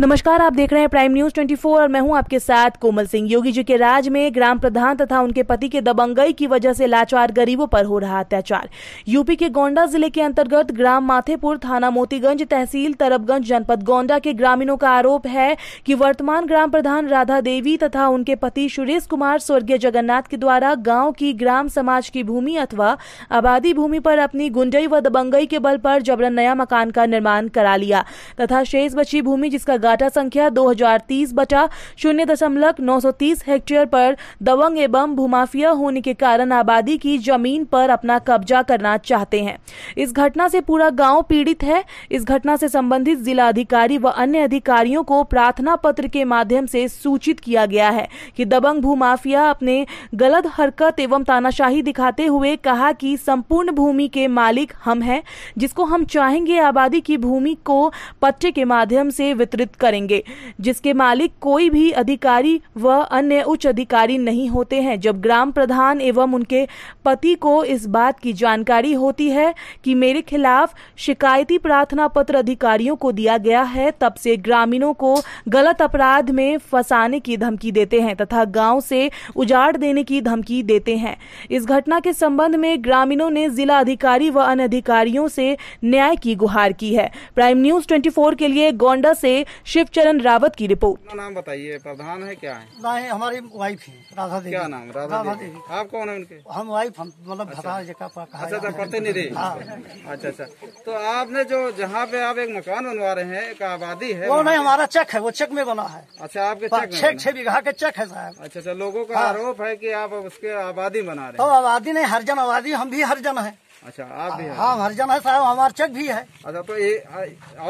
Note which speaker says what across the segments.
Speaker 1: नमस्कार आप देख रहे हैं प्राइम न्यूज 24 और मैं हूं आपके साथ कोमल सिंह योगी जी के राज में ग्राम प्रधान तथा उनके पति के दबंगई की वजह से लाचार गरीबों पर हो रहा अत्याचार यूपी के गोंडा जिले के अंतर्गत ग्राम माथेपुर थाना मोतीगंज तहसील तरबगंज जनपद गोंडा के ग्रामीणों का आरोप है कि वर्तमान ग्राम प्रधान राधा देवी तथा उनके पति सुरेश कुमार स्वर्गीय जगन्नाथ के द्वारा गाँव की ग्राम समाज की भूमि अथवा आबादी भूमि पर अपनी गुंडई व दबंगई के बल पर जबरन नया मकान का निर्माण करा लिया तथा शेष बची भूमि जिसका गाटा संख्या 2030 बटा शून्य दशमलव नौ सौ तीस हेक्टेयर पर दबंग एवं भूमाफिया होने के कारण आबादी की जमीन पर अपना कब्जा करना चाहते हैं इस घटना से पूरा गांव पीड़ित है इस घटना से संबंधित जिला अधिकारी व अन्य अधिकारियों को प्रार्थना पत्र के माध्यम से सूचित किया गया है कि दबंग भूमाफिया अपने गलत हरकत एवं तानाशाही दिखाते हुए कहा कि संपूर्ण भूमि के मालिक हम हैं जिसको हम चाहेंगे आबादी की भूमि को पट्टे के माध्यम से वितरित करेंगे जिसके मालिक कोई भी अधिकारी व अन्य उच्च अधिकारी नहीं होते हैं जब ग्राम प्रधान एवं उनके पति को इस बात की जानकारी होती है कि मेरे खिलाफ शिकायती प्रार्थना पत्र अधिकारियों को दिया गया है तब से ग्रामीणों को गलत अपराध में फंसाने की धमकी देते हैं तथा गांव से उजाड़ देने की धमकी देते हैं इस घटना के संबंध में ग्रामीणों ने जिला अधिकारी व अन्य अधिकारियों से न्याय की गुहार की है प्राइम न्यूज 24 के लिए गोंडा से चरण रावत की रिपोर्ट
Speaker 2: नाम बताइए प्रधान है क्या है नहीं हमारी वाइफ है राधा देवी क्या नाम राधा, राधा देवी आप कौन है उनके हम वाइफ हम मतलब अच्छा प्रतिनिधि अच्छा, तो नहीं हाँ। अच्छा अच्छा तो आपने जो जहाँ पे आप एक मकान बनवा रहे हैं एक आबादी है वो नहीं हमारा चेक है वो चेक में बना है
Speaker 3: अच्छा आपके हाँ, चेक छह
Speaker 2: बीघा के चेक है साहब अच्छा अच्छा लोगो का हाँ। आरोप है की आप उसके आबादी बना रहे तो
Speaker 3: आबादी नहीं हरजन आबादी हम भी हरजन है
Speaker 2: अच्छा आप भी हाँ
Speaker 3: हरजन है साहब हमारा
Speaker 2: चेक भी है अच्छा तो ये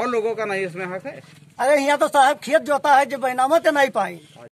Speaker 2: और लोगों का नहीं इसमें हक है
Speaker 3: अरे यहाँ तो साहब खेत जोता है जो बैनामा ते नहीं पाई